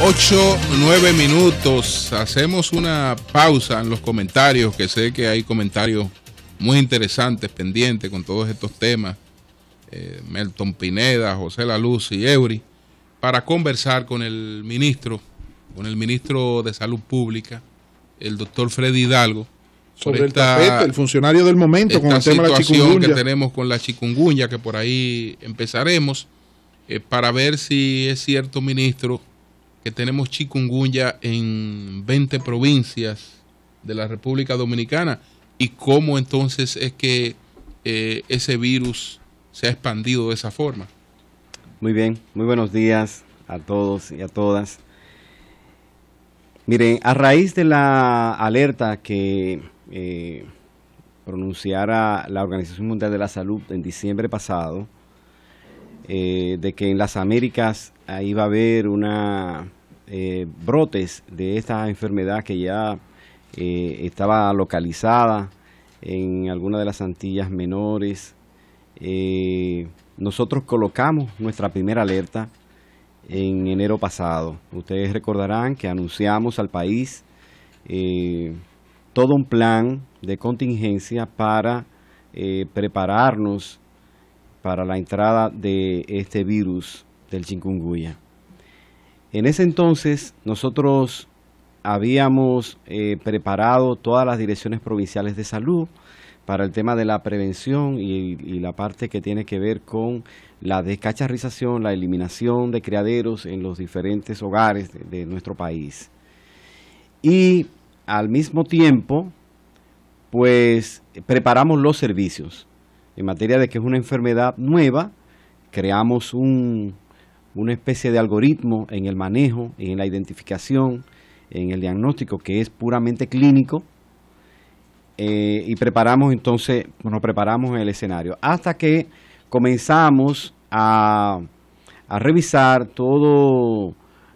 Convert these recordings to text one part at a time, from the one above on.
8, nueve minutos. Hacemos una pausa en los comentarios, que sé que hay comentarios muy interesantes pendientes con todos estos temas. Eh, Melton Pineda, José La Luz y Eury, para conversar con el ministro, con el ministro de Salud Pública, el doctor Freddy Hidalgo. Sobre el funcionario del momento con la chikungunya. que tenemos con la chikungunya, que por ahí empezaremos, eh, para ver si es cierto, ministro, que tenemos chikungunya en 20 provincias de la República Dominicana y cómo entonces es que eh, ese virus se ha expandido de esa forma. Muy bien, muy buenos días a todos y a todas. Miren, a raíz de la alerta que eh, pronunciara la Organización Mundial de la Salud en diciembre pasado, eh, de que en las Américas ahí va a haber una eh, brotes de esta enfermedad que ya eh, estaba localizada en alguna de las Antillas menores. Eh, nosotros colocamos nuestra primera alerta en enero pasado. Ustedes recordarán que anunciamos al país todo un plan de contingencia para prepararnos para la entrada de este virus del chingunguya. En ese entonces nosotros habíamos eh, preparado todas las direcciones provinciales de salud para el tema de la prevención y, la parte que tiene que ver con la descacharrización, la eliminación de criaderos en los diferentes hogares de nuestro país. Y al mismo tiempo, pues preparamos los servicios en materia de que es una enfermedad nueva, creamos un una especie de algoritmo en el manejo, en la identificación, en el diagnóstico que es puramente clínico eh, y preparamos entonces, nos preparamos en el escenario hasta que comenzamos a, a revisar todo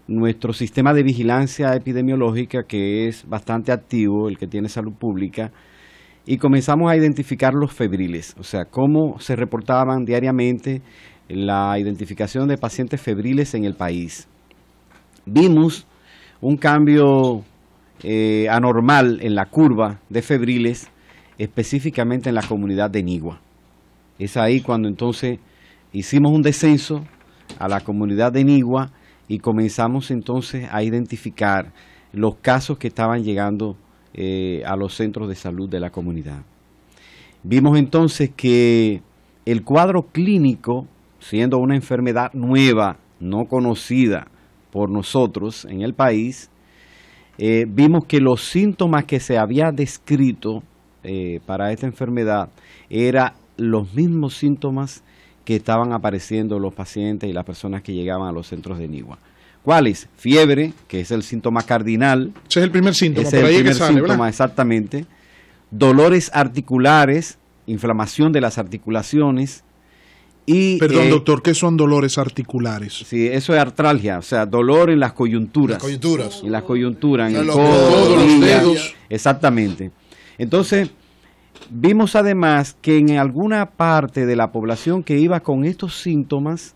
nuestro sistema de vigilancia epidemiológica que es bastante activo, el que tiene salud pública, y comenzamos a identificar los febriles, o sea, cómo se reportaban diariamente la identificación de pacientes febriles en el país. Vimos un cambio eh, anormal en la curva de febriles, específicamente en la comunidad de Nigua. Es ahí cuando entonces hicimos un descenso a la comunidad de Nigua y comenzamos entonces a identificar los casos que estaban llegando eh, a los centros de salud de la comunidad. Vimos entonces que el cuadro clínico siendo una enfermedad nueva, no conocida por nosotros en el país, eh, vimos que los síntomas que se había descrito eh, para esta enfermedad eran los mismos síntomas que estaban apareciendo los pacientes y las personas que llegaban a los centros de Nigua. ¿Cuáles? Fiebre, que es el síntoma cardinal. Ese es el primer síntoma, es exactamente. Dolores articulares, inflamación de las articulaciones, Perdón, eh, doctor, ¿qué son dolores articulares? Sí, eso es artralgia, o sea, dolor en las coyunturas. coyunturas. En las coyunturas, en, en todos los dedos. Exactamente. Entonces, vimos además que en alguna parte de la población que iba con estos síntomas,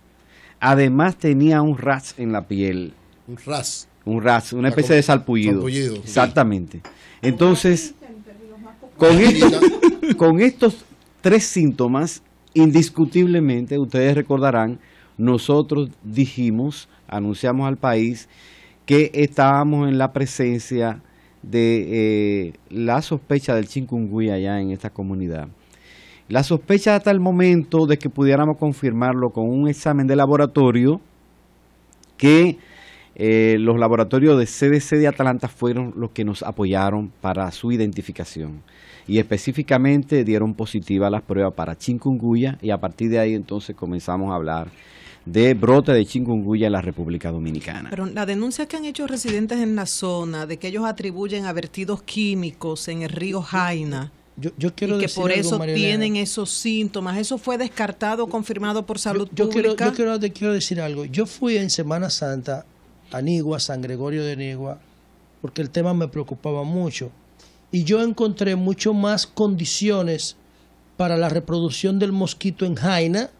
además tenía un ras en la piel. Un ras. Un ras, una especie de salpullido. salpullido Exactamente. Entonces, con con estos tres síntomas, indiscutiblemente, ustedes recordarán, nosotros dijimos, anunciamos al país, que estábamos en la presencia de eh, la sospecha del chikungunya allá en esta comunidad. La sospecha hasta el momento de que pudiéramos confirmarlo con un examen de laboratorio que eh, los laboratorios de CDC de Atlanta fueron los que nos apoyaron para su identificación y específicamente dieron positiva las pruebas para chikungunya y a partir de ahí entonces comenzamos a hablar de brote de chikungunya en la República Dominicana. Pero la denuncia que han hecho residentes en la zona de que ellos atribuyen a vertidos químicos en el río Jaina. y que por eso tienen esos síntomas. ¿Eso fue descartado, confirmado por salud yo pública? yo quiero decir algo. Yo fui en Semana Santa a San Gregorio de Nigua, porque el tema me preocupaba mucho. Y yo encontré mucho más condiciones para la reproducción del mosquito en Jaina.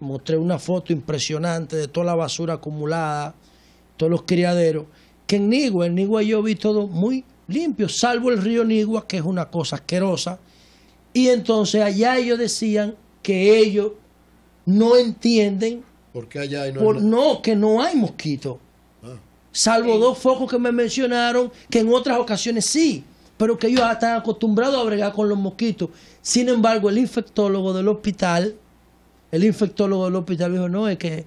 Mostré una foto impresionante de toda la basura acumulada, todos los criaderos, que en Nigua. En Nigua yo vi todo muy limpio, salvo el río Nigua, que es una cosa asquerosa. Y entonces allá ellos decían que ellos no entienden. ¿Por qué allá no, no, que no hay mosquito. Salvo dos focos que me mencionaron, que en otras ocasiones sí, pero que ellos están acostumbrados a bregar con los mosquitos. Sin embargo, el infectólogo del hospital, el infectólogo del hospital dijo, no, es que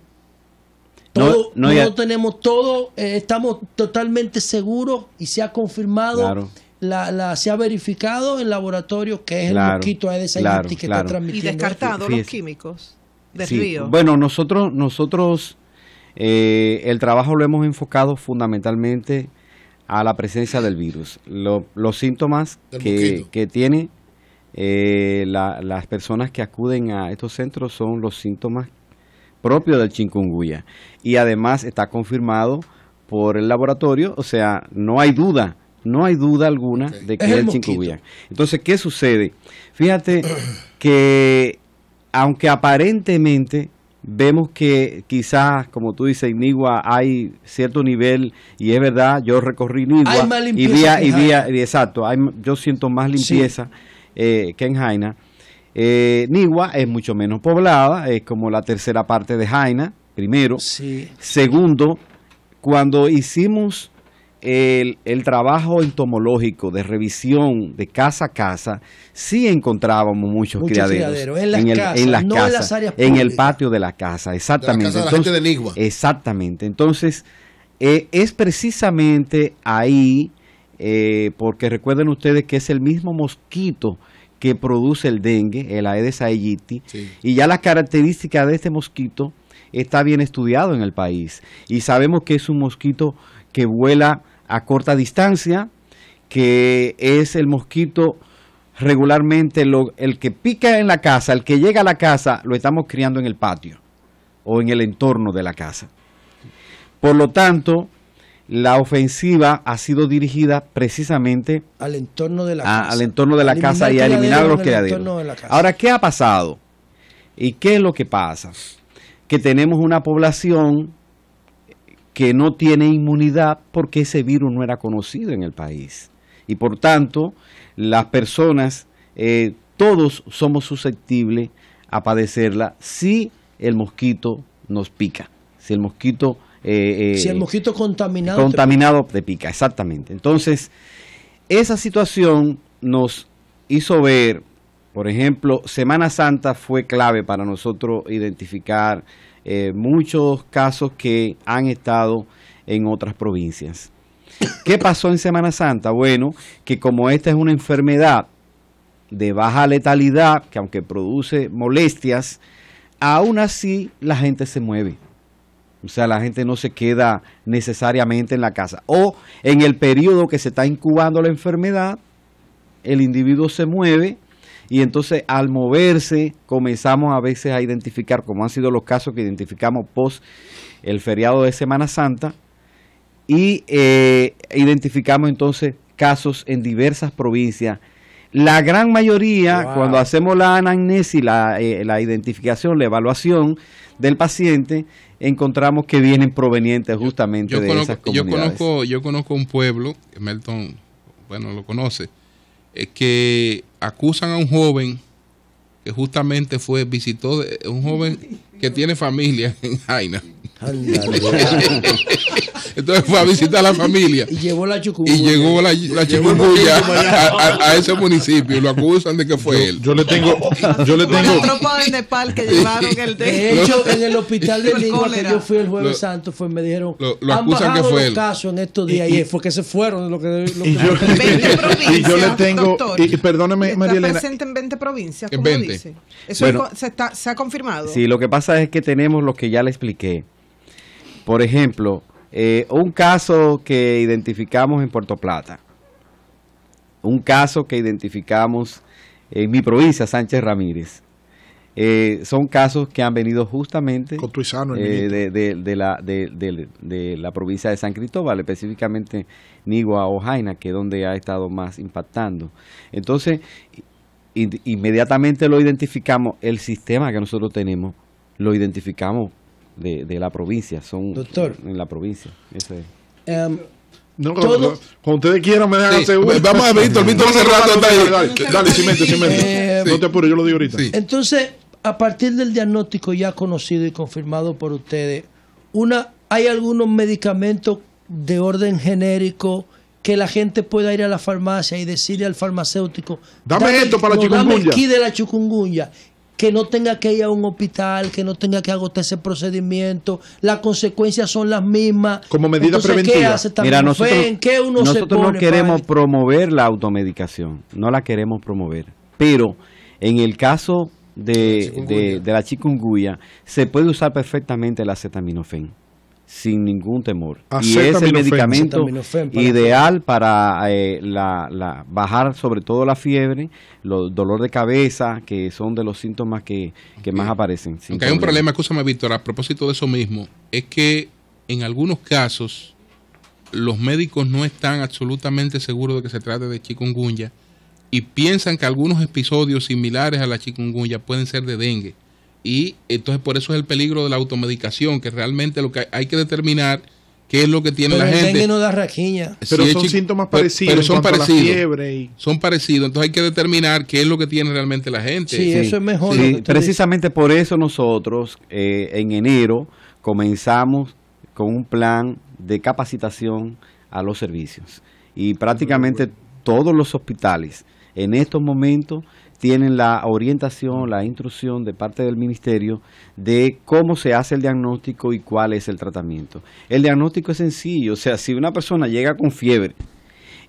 no, no tenemos todo, eh, estamos totalmente seguros y se ha confirmado, la, la, se ha verificado en laboratorio que es el mosquito Aedes que está transmitiendo. Y descartado los químicos del río. Bueno, nosotros, nosotros eh, el trabajo lo hemos enfocado fundamentalmente a la presencia del virus, los síntomas que, tienen tiene eh, las personas que acuden a estos centros son los síntomas propios del chikungunya. Y además está confirmado por el laboratorio, o sea, no hay duda, no hay duda alguna de que es, el, el chikungunya. Entonces, ¿qué sucede? Fíjate que aunque aparentemente vemos que quizás, como tú dices, en Nigua hay cierto nivel, y es verdad, yo recorrí Nigua y día y exacto, yo siento más limpieza eh, que en Jaina. Eh, Nigua es mucho menos poblada, es como la tercera parte de Jaina, primero. Segundo, cuando hicimos el, trabajo entomológico de revisión de casa a casa, sí encontrábamos muchos, criaderos, en las el, el patio de la casa, exactamente. exactamente. Entonces, eh, es precisamente ahí, eh, porque recuerden ustedes que es el mismo mosquito que produce el dengue, el Aedes aegypti, y ya la característica de este mosquito está bien estudiado en el país y sabemos que es un mosquito que vuela a corta distancia, que es el mosquito regularmente el que pica en la casa, el que llega a la casa, lo estamos criando en el patio o en el entorno de la casa. Por lo tanto, la ofensiva ha sido dirigida precisamente al entorno de la casa, al entorno de la casa y a eliminar los criaderos. Ahora, ¿qué ha pasado? ¿Y qué es lo que pasa? Que tenemos una población que no tiene inmunidad porque ese virus no era conocido en el país. Y por tanto, las personas, eh, todos somos susceptibles a padecerla si el mosquito nos pica, si el mosquito... Eh, eh, si el mosquito contaminado... Contaminado te pica, exactamente. Entonces, esa situación nos hizo ver, por ejemplo, Semana Santa fue clave para nosotros identificar eh, muchos casos que han estado en otras provincias. ¿Qué pasó en Semana Santa? Bueno, que como esta es una enfermedad de baja letalidad, que aunque produce molestias, aún así la gente se mueve. O sea, la gente no se queda necesariamente en la casa. O en el periodo que se está incubando la enfermedad, el individuo se mueve y entonces al moverse comenzamos a veces a identificar, como han sido los casos que identificamos post el feriado de Semana Santa, y eh, identificamos entonces casos en diversas provincias. La gran mayoría, cuando hacemos la anamnesis, la, eh, la identificación, la evaluación del paciente, encontramos que vienen provenientes justamente de esas comunidades. Yo conozco, yo conozco un pueblo, Melton, bueno, lo conoce, es eh, que acusan a un joven que justamente fue, visitó eh, un joven que tiene familia en Jaina. Entonces fue a visitar a la familia. Y llevó la Y llegó la, la a, ese municipio y lo acusan de que fue él. Yo le tengo. Yo le tengo. La tropa de Nepal que llevaron el de. de hecho, en el hospital de Lima que yo fui el Jueves Santo, fue, me dijeron. Lo, lo acusan que fue él. en estos días y, fue que se fueron. Lo que, lo y, yo, y, yo, le tengo. y, perdóneme María Elena. presente en 20 provincias. En 20. Eso se, está, se ha confirmado. Sí, lo que pasa es que tenemos lo que ya le expliqué. Por ejemplo, eh, un caso que identificamos en Puerto Plata, un caso que identificamos en mi provincia, Sánchez Ramírez. Eh, son casos que han venido justamente de, la, provincia de San Cristóbal, específicamente Nigua o Jaina, que es donde ha estado más impactando. Entonces, inmediatamente lo identificamos, el sistema que nosotros tenemos, lo identificamos de, de la provincia. Son Doctor. En la provincia. Ese. Em, no, cuando, ustedes quieran me dejan sí. Vamos a ver, Víctor, Víctor hace rato está ahí. Dale, dale, chimente, eh, no te apures, yo lo digo ahorita. Entonces, a partir del diagnóstico ya conocido y confirmado por ustedes, una, ¿hay algunos medicamentos de orden genérico que la gente pueda ir a la farmacia y decirle al farmacéutico, dame, esto para la chikungunya. Dame aquí de la chikungunya que no tenga que ir a un hospital, que no tenga que agotar ese procedimiento, las consecuencias son las mismas. Como medida preventiva. ¿qué Mira, nosotros, uno no queremos promover la automedicación, no la queremos promover, pero en el caso de, la chikungunya se puede usar perfectamente el acetaminofén sin ningún temor. Y es el medicamento ideal para eh, la, la, bajar sobre todo la fiebre, los dolor de cabeza, que son de los síntomas que, más aparecen. hay un problema, escúchame Víctor, a propósito de eso mismo, es que en algunos casos los médicos no están absolutamente seguros de que se trate de chikungunya y piensan que algunos episodios similares a la chikungunya pueden ser de dengue. Y entonces por eso es el peligro de la automedicación, que realmente lo que hay que determinar qué es lo que tiene la el gente. no da raquiña. Pero son síntomas parecidos. Pero, son parecidos. Fiebre Son parecidos. Entonces hay que determinar qué es lo que tiene realmente la gente. Sí, eso es mejor. Precisamente por eso nosotros eh, en enero comenzamos con un plan de capacitación a los servicios. Y prácticamente todos los hospitales en estos momentos tienen la orientación, la instrucción de parte del ministerio de cómo se hace el diagnóstico y cuál es el tratamiento. El diagnóstico es sencillo, o sea, si una persona llega con fiebre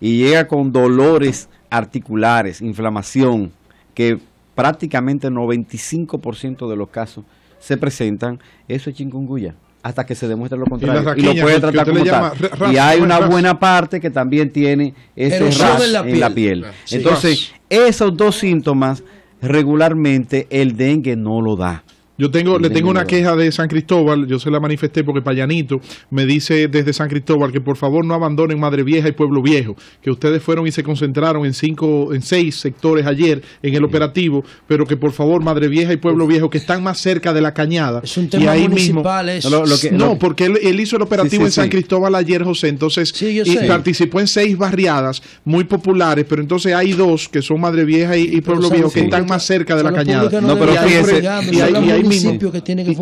y llega con dolores articulares, inflamación, que prácticamente el 95% de los casos se presentan, eso es chingunguya hasta que se demuestre lo contrario. Y, lo puede tratar como tal. y hay una buena parte que también tiene ese ras en la piel. Entonces, esos dos síntomas regularmente el dengue no lo da. Yo tengo, le tengo una queja de San Cristóbal, yo se la manifesté porque Payanito me dice desde San Cristóbal que por favor no abandonen Madre Vieja y Pueblo Viejo, que ustedes fueron y se concentraron en cinco, en seis sectores ayer en el operativo, pero que por favor Madre Vieja y Pueblo Viejo, que están más cerca de la cañada. Es un tema y ahí municipal, mismo, no, porque él, hizo el operativo en San Cristóbal ayer, José, entonces y participó en seis barriadas muy populares, pero entonces hay dos que son Madre Vieja y, Pueblo Viejo que están más cerca de la cañada. No, pero y hay,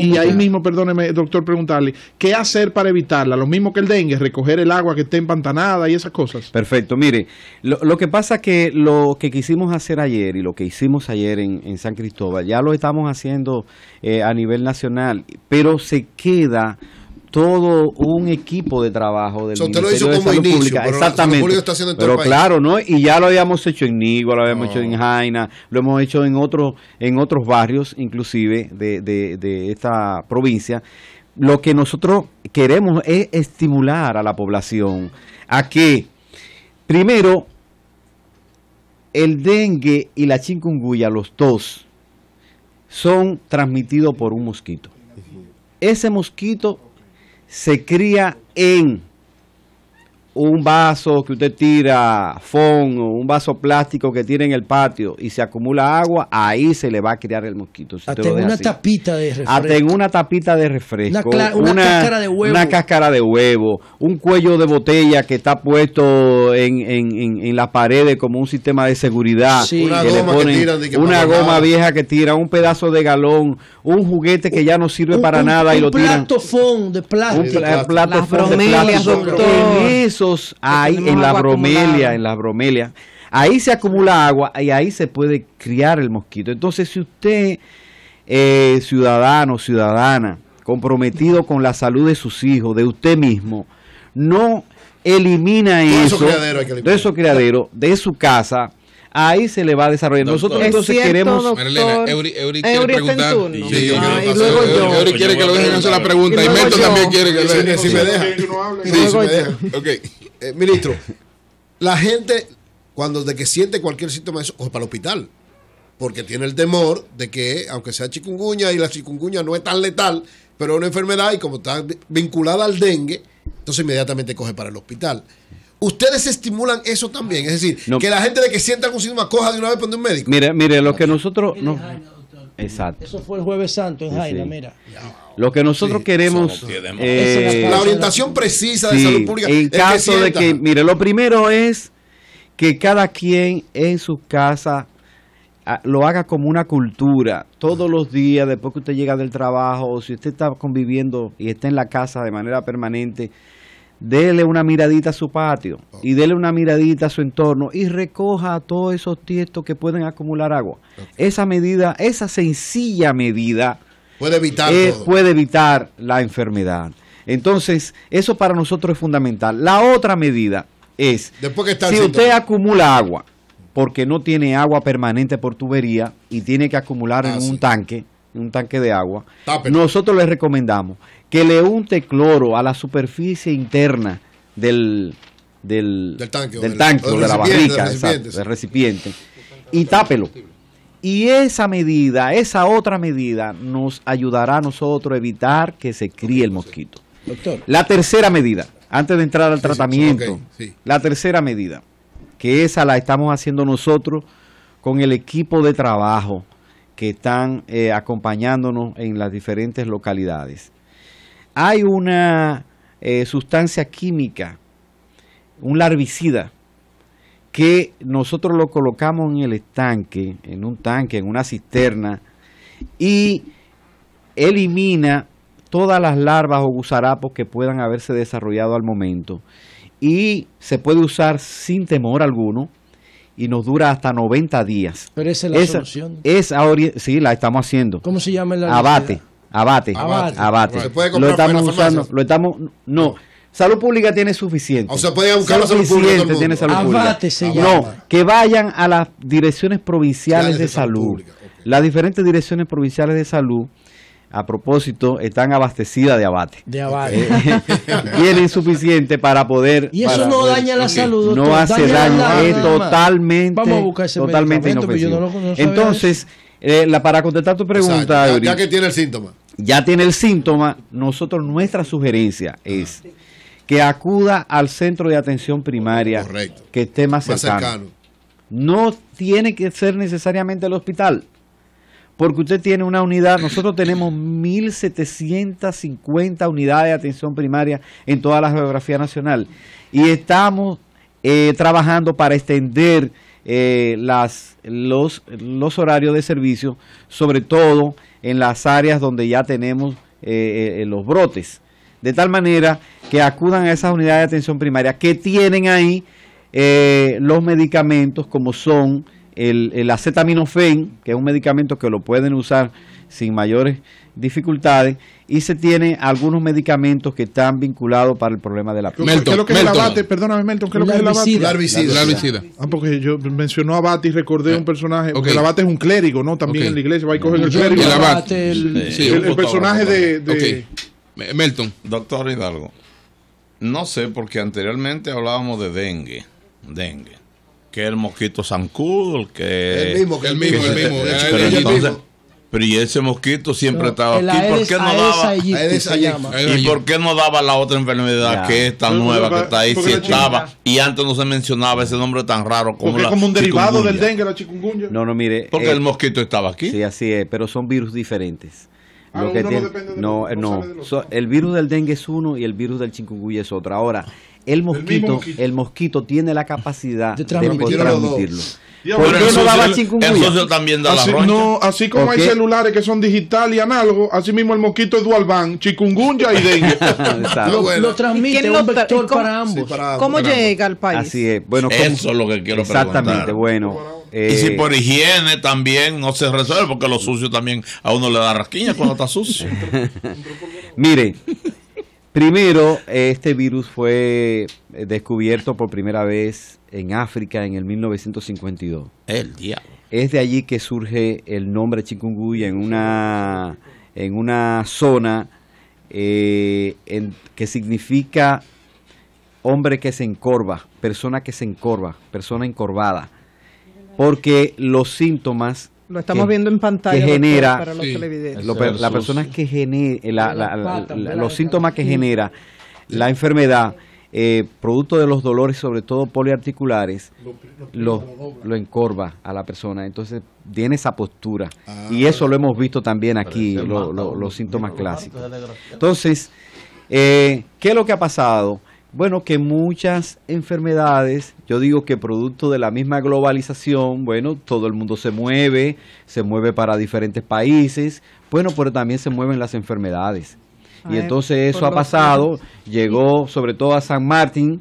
y, ahí mismo, perdóneme, doctor, preguntarle, ¿qué hacer para evitarla? Lo mismo que el dengue, recoger el agua que esté empantanada y esas cosas. Perfecto, mire, lo, que pasa que lo que quisimos hacer ayer y lo que hicimos ayer en, San Cristóbal, ya lo estamos haciendo eh, a nivel nacional, pero se queda todo un equipo de trabajo del Ministerio de Salud Pública. Exactamente. pero claro, ¿no? Y ya lo habíamos hecho en Nigua, lo habíamos hecho en Jaina, lo hemos hecho en otros en otros barrios inclusive de, de, de esta provincia. Lo que nosotros queremos es estimular a la población a que primero el dengue y la chikungunya, los dos, son transmitidos por un mosquito. Ese mosquito se cría en un vaso que usted tira, fondo, un vaso plástico que tiene en el patio y se acumula agua, ahí se le va a criar el mosquito. Si una tapita de refresco. una tapita de refresco. Una, cáscara de huevo. Una cáscara de huevo, un cuello de botella que está puesto en, en, en, las paredes como un sistema de seguridad. Una, goma, vieja que tira, un pedazo de galón, un juguete que ya no sirve para nada y lo tiran. Un plato de plástico. de plástico. Eso hay en la bromelia, en la bromelia. Ahí se acumula agua y ahí se puede criar el mosquito. Entonces, si usted, eh, ciudadano, ciudadana, comprometido con la salud de sus hijos, de usted mismo, no elimina eso, de criadero, de su casa, ahí se le va a desarrollar. Nosotros entonces queremos. Eury, quiere preguntar. Ah, y quiere que lo dejen hacer la pregunta. Y, Meto también quiere que lo dejen. Si me deja. Ok. Eh, ministro, la gente, cuando de que siente cualquier síntoma de eso, coge para el hospital porque tiene el temor de que, aunque sea chikungunya y la chikungunya no es tan letal, pero es una enfermedad y como está vinculada al dengue, entonces inmediatamente coge para el hospital. Ustedes estimulan eso también, es decir, que la gente de que sienta consigo síntoma coja de una vez para un médico. Mire, mire, lo que nosotros... No. Exacto. Eso fue el jueves santo en Jaina, mira. Lo que nosotros queremos... Eh, la orientación precisa de salud pública. En caso de que, mire, lo primero es que cada quien en su casa ah, lo haga como una cultura, todos los días, después que usted llega del trabajo, o si usted está conviviendo y está en la casa de manera permanente, dele una miradita a su patio y dele una miradita a su entorno y recoja todos esos tiestos que pueden acumular agua. Esa medida, esa sencilla medida puede evitar, eh, puede evitar la enfermedad. Entonces, eso para nosotros es fundamental. La otra medida es, si usted acumula agua, porque no tiene agua permanente por tubería y tiene que acumular en ah, un tanque, un tanque de agua, nosotros le recomendamos que le unte cloro a la superficie interna del, tanque, de la barrica, del recipiente, y tápelo. Y esa medida, esa otra medida, nos ayudará a nosotros a evitar que se críe el mosquito. Doctor. La tercera medida, antes de entrar al tratamiento, la tercera medida, que esa la estamos haciendo nosotros con el equipo de trabajo que están eh, acompañándonos en las diferentes localidades hay una eh, sustancia química, un larvicida, que nosotros lo colocamos en el estanque, en un tanque, en una cisterna, y elimina todas las larvas o gusarapos que puedan haberse desarrollado al momento. Y se puede usar sin temor alguno y nos dura hasta 90 días. Pero esa es la solución. sí, la estamos haciendo. ¿Cómo se llama el Abate. Abate. Abate. lo estamos usando, lo estamos, no. Salud pública tiene suficiente. O sea, Tiene salud pública. No, que vayan a las direcciones provinciales de, salud. Las diferentes direcciones provinciales de salud a propósito, están abastecidas de abate. De abate. Eh, tienen suficiente para poder. Y eso no daña la salud. No hace daño, es totalmente, totalmente inofensivo. Entonces, eh, la, para contestar tu pregunta, ya, que tiene el síntoma ya tiene el síntoma, nosotros nuestra sugerencia ah. es que acuda al centro de atención primaria que esté más cercano. No tiene que ser necesariamente el hospital, porque usted tiene una unidad, nosotros tenemos 1.750 unidades de atención primaria en toda la geografía nacional y estamos eh, trabajando para extender eh, las, los horarios de servicio, sobre todo en las áreas donde ya tenemos eh, eh, eh, los brotes. De tal manera que acudan a esas unidades de atención primaria que tienen ahí los medicamentos como son el, el acetaminofén, que es un medicamento que lo pueden usar sin mayores dificultades y se tiene algunos medicamentos que están vinculados para el problema de la piel. Melton, ¿Qué es lo que es el abate? Perdóname, Melton, ¿qué es lo que es el abate? La herbicida. Ah, porque yo mencionó abate y recordé eh, un personaje, porque el abate es un clérigo, ¿no? También en la iglesia va y coge el clérigo. El abate. El, personaje de... Melton. Doctor Hidalgo, no sé, porque anteriormente hablábamos de dengue, dengue, que el mosquito zancudo, el que... El mismo, que el mismo, el mismo. Ah, el mismo. Pero y ese mosquito siempre estaba aquí. ¿Por qué no daba? ¿Y, por qué no daba la otra enfermedad que es tan nueva que está ahí? Si estaba. Y antes no se mencionaba ese nombre tan raro como la. como un derivado del dengue, la chikungunya. No, no, mire. Porque eh, el mosquito estaba aquí. Sí, así es. Pero son virus diferentes. Ah, lo que no, no, el virus del dengue es uno y el virus del chikungunya es otro. Ahora el mosquito, el mosquito, tiene la capacidad de, transmitirlo. no El socio también da así, la roncha. No, así como hay celulares que son digital y análogos, así mismo el mosquito es dual band, chikungunya y dengue. lo, transmite un vector para ambos. ¿Cómo llega al país? Así es. Bueno, Eso es lo que quiero exactamente, preguntar. bueno. Eh, y si por higiene también no se resuelve, porque lo sucio también a uno le da rasquiña cuando está sucio. Mire, Primero, este virus fue eh, descubierto por primera vez en África en el 1952. El diablo. Es de allí que surge el nombre chikungunya en una, en una zona eh, que significa hombre que se encorva, persona que se encorva, persona encorvada, porque los síntomas lo estamos viendo en pantalla. genera, para los televidentes. la persona que genera, los síntomas que genera la enfermedad, eh, producto de los dolores, sobre todo poliarticulares, lo, encorva a la persona. Entonces tiene esa postura. Ah. y eso lo hemos visto también aquí, los síntomas clásicos. Entonces, eh, ¿qué es lo que ha pasado? Bueno, que muchas enfermedades, yo digo que producto de la misma globalización, bueno, todo el mundo se mueve, se mueve para diferentes países, bueno, pero también se mueven las enfermedades. y entonces eso ha pasado, llegó sobre todo a San Martín,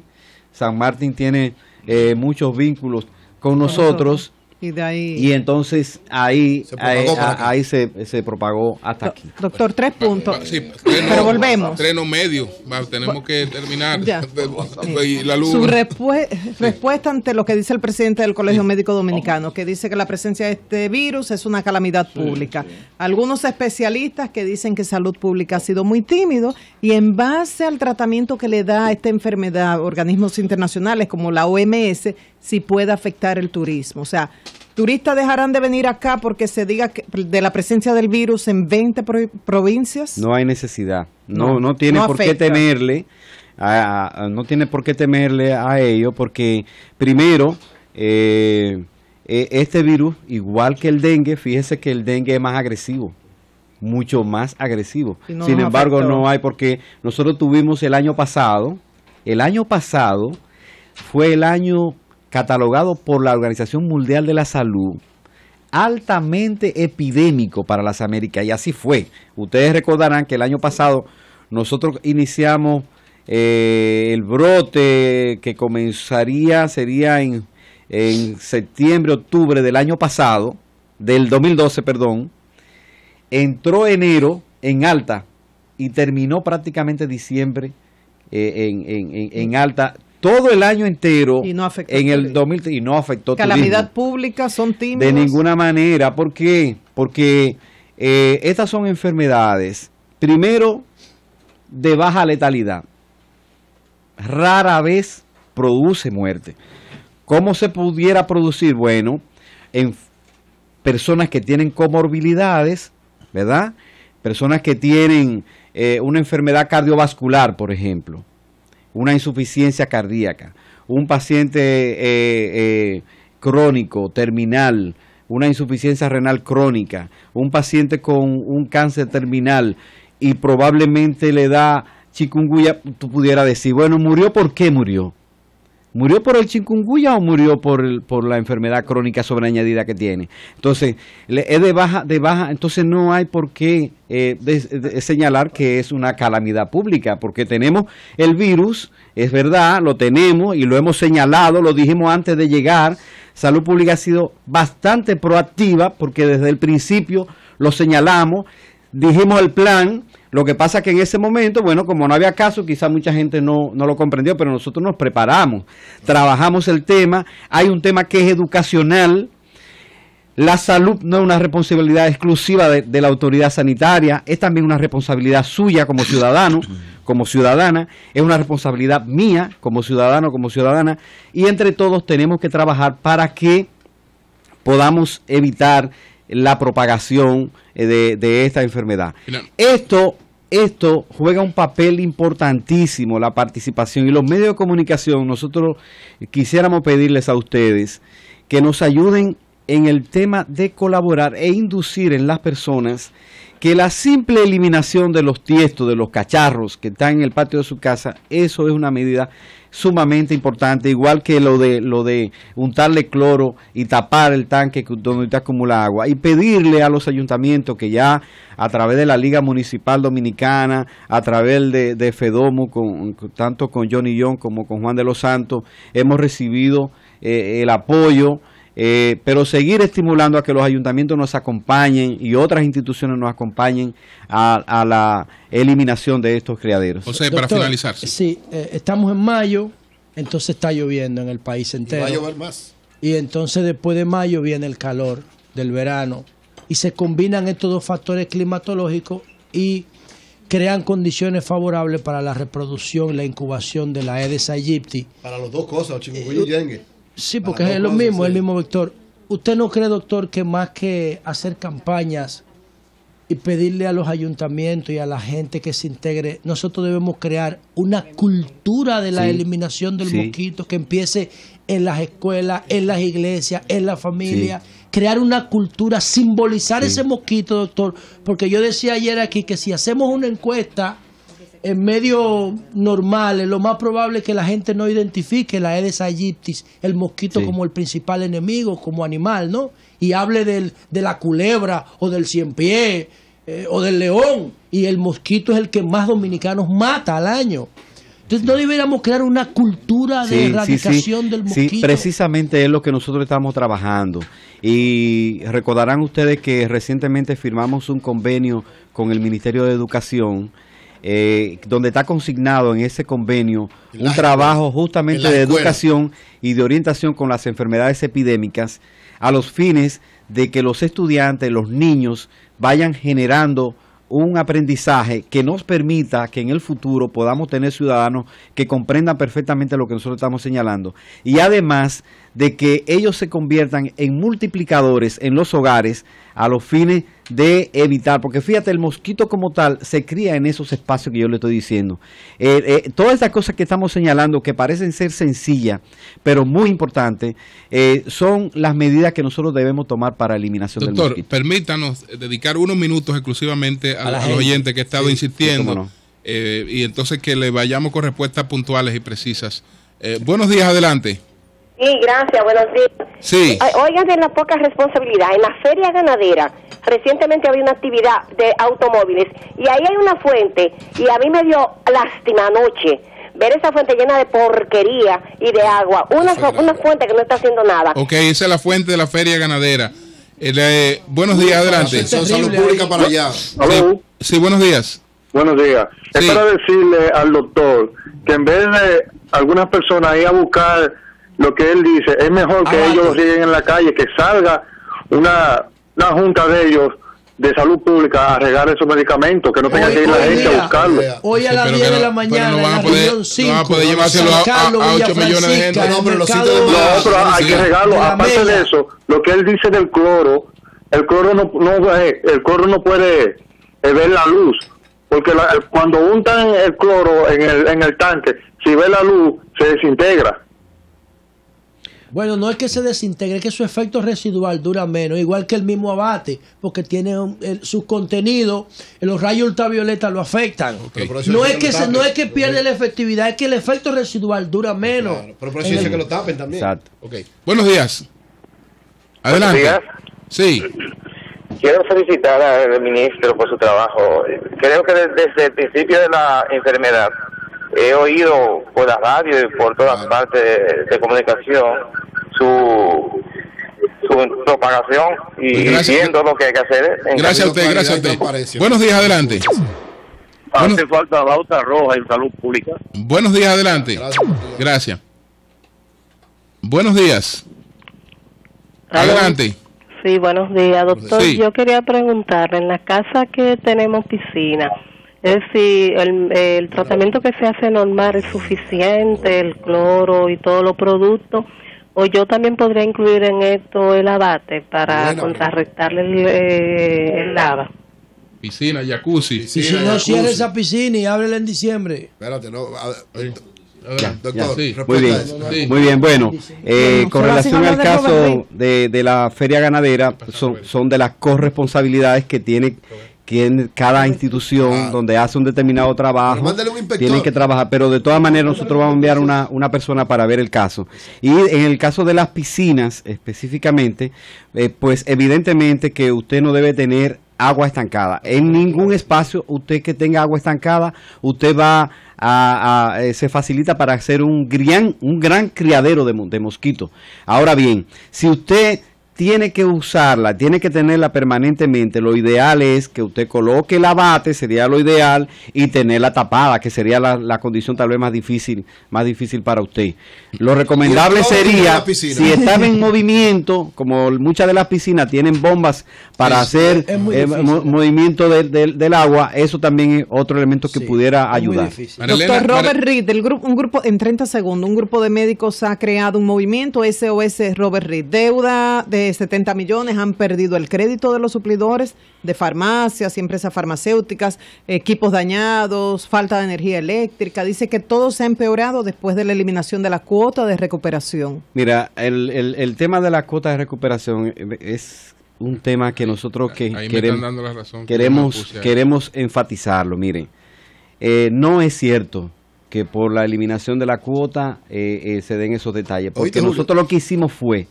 San Martín tiene eh, muchos vínculos con nosotros. Y, ahí, y entonces ahí se eh, ahí, se, propagó hasta aquí. Doctor, pues, tres ah, puntos. Pues, Pero volvemos. Treno medio. Tenemos que terminar. Su respuesta ante lo que dice el presidente del Colegio Médico Dominicano, que dice que la presencia de este virus es una calamidad pública. Algunos especialistas que dicen que salud pública ha sido muy tímido y en base al tratamiento que le da a esta enfermedad organismos internacionales como la OMS, si puede afectar el turismo. O sea, ¿turistas dejarán de venir acá porque se diga que de la presencia del virus en 20 provincias? No hay necesidad. No, no, tiene por qué temerle. A, no tiene por qué temerle a ello porque primero eh, e, este virus igual que el dengue fíjese que el dengue es más agresivo mucho más agresivo sin embargo no hay porque nosotros tuvimos el año pasado el año pasado fue el año catalogado por la Organización Mundial de la Salud altamente epidémico para las Américas y así fue. Ustedes recordarán que el año pasado nosotros iniciamos eh, el brote que comenzaría, sería en, septiembre, octubre del año pasado, del 2012, perdón, entró enero en alta y terminó prácticamente diciembre eh, en, en, en, alta, todo el año entero en el 2003 y no afectó calamidad pública son tímidos de ninguna manera ¿por qué? porque eh, estas son enfermedades primero de baja letalidad rara vez produce muerte ¿cómo se pudiera producir? bueno en personas que tienen comorbilidades ¿verdad? personas que tienen eh, una enfermedad cardiovascular por ejemplo una insuficiencia cardíaca, un paciente eh, eh, crónico, terminal, una insuficiencia renal crónica, un paciente con un cáncer terminal y probablemente le da chikungunya, tú pudieras decir, bueno, murió, ¿por qué murió? ¿Murió por el chikungunya o murió por, por la enfermedad crónica sobreañadida que tiene? Entonces, le, es de baja, de baja, entonces no hay por qué eh, señalar que es una calamidad pública, porque tenemos el virus, es verdad, lo tenemos y lo hemos señalado, lo dijimos antes de llegar. Salud Pública ha sido bastante proactiva porque desde el principio lo señalamos, dijimos el plan, lo que pasa es que en ese momento, bueno, como no había caso, quizá mucha gente no, lo comprendió, pero nosotros nos preparamos, trabajamos el tema. Hay un tema que es educacional, la salud no es una responsabilidad exclusiva de, la autoridad sanitaria, es también una responsabilidad suya como ciudadano, como ciudadana, es una responsabilidad mía como ciudadano, como ciudadana, y entre todos tenemos que trabajar para que podamos evitar la propagación eh, de, de esta enfermedad. Esto esto juega un papel importantísimo, la participación. Y los medios de comunicación, nosotros quisiéramos pedirles a ustedes que nos ayuden en el tema de colaborar e inducir en las personas que la simple eliminación de los tiestos, de los cacharros que están en el patio de su casa, eso es una medida sumamente importante, igual que lo de lo de untarle cloro y tapar el tanque donde se acumula agua y pedirle a los ayuntamientos que ya a través de la Liga Municipal Dominicana, a través de, de Fedomo, con, tanto con Johnny John como con Juan de los Santos, hemos recibido eh, el apoyo eh, pero seguir estimulando a que los ayuntamientos nos acompañen y otras instituciones nos acompañen a, la eliminación de estos criaderos. o para finalizar. Sí, eh, estamos en mayo, entonces está lloviendo en el país entero. Y va a llover más. Y entonces después de mayo viene el calor del verano y se combinan estos dos factores climatológicos y crean condiciones favorables para la reproducción y la incubación de la Aedes aegypti. Para las dos cosas, chikungunya eh, y Sí, porque es lo mismo, es el mismo vector. ¿Usted no cree, doctor, que más que hacer campañas y pedirle a los ayuntamientos y a la gente que se integre, nosotros debemos crear una cultura de la eliminación del mosquito que empiece en las escuelas, en las iglesias, en la familia. Crear una cultura, simbolizar ese mosquito, doctor. Porque yo decía ayer aquí que si hacemos una encuesta en medio normal, lo más probable es que la gente no identifique la Aedes el mosquito como el principal enemigo, como animal, ¿no? Y hable del, de la culebra o del cien eh, o del león. Y el mosquito es el que más dominicanos mata al año. Entonces no deberíamos crear una cultura de erradicación del mosquito. Sí, precisamente es lo que nosotros estamos trabajando. Y recordarán ustedes que recientemente firmamos un convenio con el Ministerio de Educación eh, donde está consignado en ese convenio un trabajo justamente de educación y de orientación con las enfermedades epidémicas a los fines de que los estudiantes, los niños, vayan generando un aprendizaje que nos permita que en el futuro podamos tener ciudadanos que comprendan perfectamente lo que nosotros estamos señalando. Y además de que ellos se conviertan en multiplicadores en los hogares a los fines de evitar, porque fíjate, el mosquito como tal se cría en esos espacios que yo le estoy diciendo. Eh, eh, todas estas cosas que estamos señalando, que parecen ser sencillas, pero muy importantes, eh, son las medidas que nosotros debemos tomar para eliminación del mosquito. Doctor, permítanos dedicar unos minutos exclusivamente a, los oyentes que ha estado insistiendo, y entonces que le vayamos con respuestas puntuales y precisas. buenos días, adelante. Sí, gracias, buenos días. Sí. Oigan de la poca responsabilidad. En la feria ganadera, recientemente había una actividad de automóviles y ahí hay una fuente y a mí me dio lástima anoche ver esa fuente llena de porquería y de agua. Una, una fuente que no está haciendo nada. Ok, esa es la fuente de la feria ganadera. Eh, buenos días, adelante. Salud pública para allá. Sí, buenos días. Buenos días. Es para decirle al doctor que en vez de algunas personas ir a buscar lo que él dice, es mejor que ah, ellos lo siguen en la calle, que salga una, una junta de ellos de salud pública a regar esos medicamentos, que no tenga que ir la gente a buscarlos. Hoy a las 10 de la mañana, a poder, en 5, no a 8 millones de gente. No, pero los hay que regarlo. Aparte de eso, lo que él dice del cloro, el cloro no, no, eh, el cloro no puede eh, ver la luz. Porque la, cuando untan el cloro en el, en el tanque, si ve la luz, se desintegra. Bueno, no es que se desintegre, es que su efecto residual dura menos, igual que el mismo abate, porque tiene el, su contenido, los rayos ultravioleta lo afectan. no, es que se, no es que pierde la efectividad, es que el efecto residual dura menos. pero por eso dice que lo tapen también. Exacto. Buenos días. Adelante. Buenos días. Sí. Quiero felicitar al ministro por su trabajo. Creo que desde el principio de la enfermedad he oído por la radio y por todas partes de, comunicación su su propagación y pues viendo lo que hay que hacer. Gracias a usted, gracias a usted. Buenos días, adelante. Ah, hace falta bauta roja en salud pública. Buenos días, adelante. Gracias. Buenos días. Adelante. Sí, buenos días, doctor. Yo quería preguntarle, en la casa que tenemos piscina, es decir, el, tratamiento que se hace normal es suficiente, el cloro y todos los productos. O yo también podría incluir en esto el abate para contrarrestarle eh, el, lava. Piscina, jacuzzi. si no cierra esa piscina y ábrela en diciembre. Espérate, no. Muy bien, muy bien. Bueno, eh, con relación al caso de, la feria ganadera, pues. son de las corresponsabilidades que tiene en cada institución donde hace un determinado trabajo pues Tiene que trabajar, pero de todas maneras nosotros vamos a enviar una, una persona para ver el caso. Y en el caso de las piscinas específicamente, eh, pues evidentemente que usted no debe tener agua estancada. En ningún espacio usted que tenga agua estancada, usted va a, eh, se facilita para hacer un gran, un gran criadero de mosquitos. Ahora bien, si usted tiene que usarla, tiene que tenerla permanentemente. Lo ideal es que usted coloque el abate, sería lo ideal, y tenerla tapada, que sería la, la condición tal vez más difícil, más difícil para usted. Lo recomendable sería, si están en movimiento, como muchas de las piscinas tienen bombas para hacer eh, movimiento del agua, eso también es otro elemento que pudiera ayudar. Doctor Robert Reed, grupo, un grupo, en 30 segundos, un grupo de médicos ha creado un movimiento SOS Robert Reed, deuda de 70 millones, han perdido el crédito de los suplidores de farmacias y empresas farmacéuticas, equipos dañados, falta de energía eléctrica. Dice que todo se ha empeorado después de la eliminación de la cuota de recuperación. Mira, el, el, tema de la cuota de recuperación eh, es un tema que nosotros que queremos, queremos, enfatizarlo. Miren, eh, no es cierto que por la eliminación de la cuota eh, se den esos detalles, porque nosotros lo que hicimos fue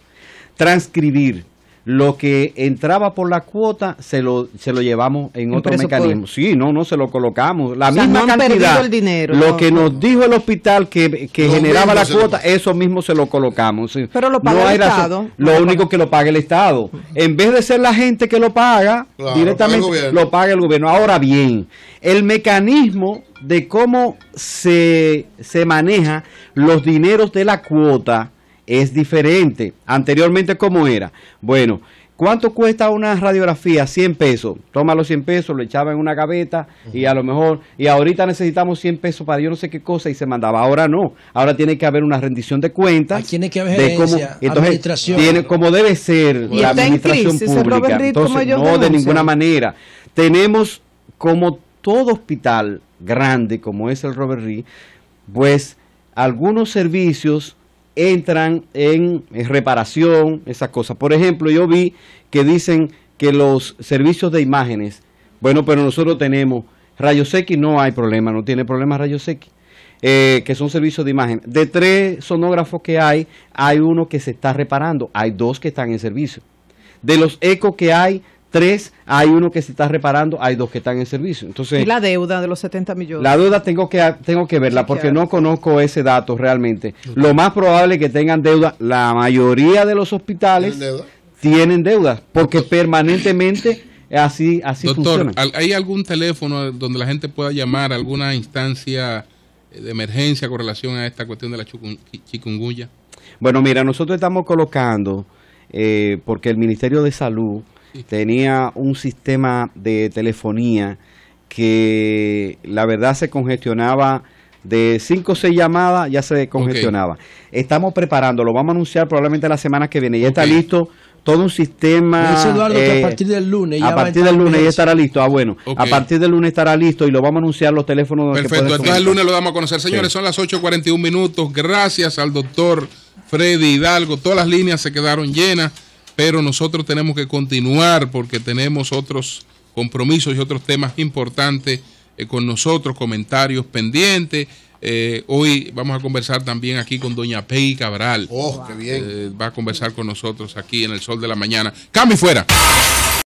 transcribir lo que entraba por la cuota se lo, llevamos en otro mecanismo. Sí, no, no se lo colocamos. La misma cantidad. lo que nos dijo el hospital que, generaba la cuota, eso mismo se lo colocamos. Pero lo paga el Estado. Lo único que lo paga el Estado. En vez de ser la gente que lo paga directamente, lo paga el gobierno. Ahora bien, el mecanismo de cómo se, se maneja los dineros de la cuota es diferente. Anteriormente, ¿cómo era? Bueno, ¿cuánto cuesta una radiografía? 100 pesos. Toma los 100 pesos, lo echaba en una gaveta y a lo mejor, y ahorita necesitamos 100 pesos para yo no sé qué cosa y se mandaba. Ahora no. Ahora tiene que haber una rendición de cuentas. Tiene que haber de Tiene, como debe ser la administración pública. Entonces, no de ninguna manera. Tenemos como todo hospital grande como es el Robert Reed, pues algunos servicios entran en reparación, esas cosas. Por ejemplo, yo vi que dicen que los servicios de imágenes, bueno, pero nosotros tenemos rayos X, no hay problema, no tiene problema rayos X. Eh, que son servicios de imagen. De tres sonógrafos que hay, hay uno que se está reparando, hay dos que están en servicio. De los ecos que hay, Tres, hay uno que se está reparando, hay dos que están en servicio. Entonces, ¿Y la deuda de los 70 millones? La deuda tengo que, tengo que verla porque no conozco ese dato realmente. Lo más probable es que tengan deuda, la mayoría de los hospitales tienen deudas deuda, porque permanentemente así, así Doctor, ¿hay algún teléfono donde la gente pueda llamar a alguna instancia de emergencia con relación a esta cuestión de la chikungunya? Bueno, mira, nosotros estamos colocando, eh, porque el Ministerio de Salud tenía un sistema de telefonía que la verdad se congestionaba de cinco o 6 llamadas, ya se congestionaba. Estamos preparando, lo vamos a anunciar probablemente la semana que viene. Ya está listo todo un sistema. Dice Eduardo que a eh, partir del lunes. Ya a partir del lunes ya estará listo. Ah, bueno. A partir del lunes estará listo y lo vamos a anunciar los teléfonos. Perfecto, entonces el lunes lo damos a conocer. Señores, son las 8.41 minutos. Gracias al doctor Freddy Hidalgo. Todas las líneas se quedaron llenas pero nosotros tenemos que continuar porque tenemos otros compromisos y otros temas importantes eh, con nosotros, comentarios pendientes. Eh, hoy vamos a conversar también aquí con Doña Pei Cabral. Oh, qué bien. Eh, va a conversar con nosotros aquí en el Sol de la Mañana. Cami fuera.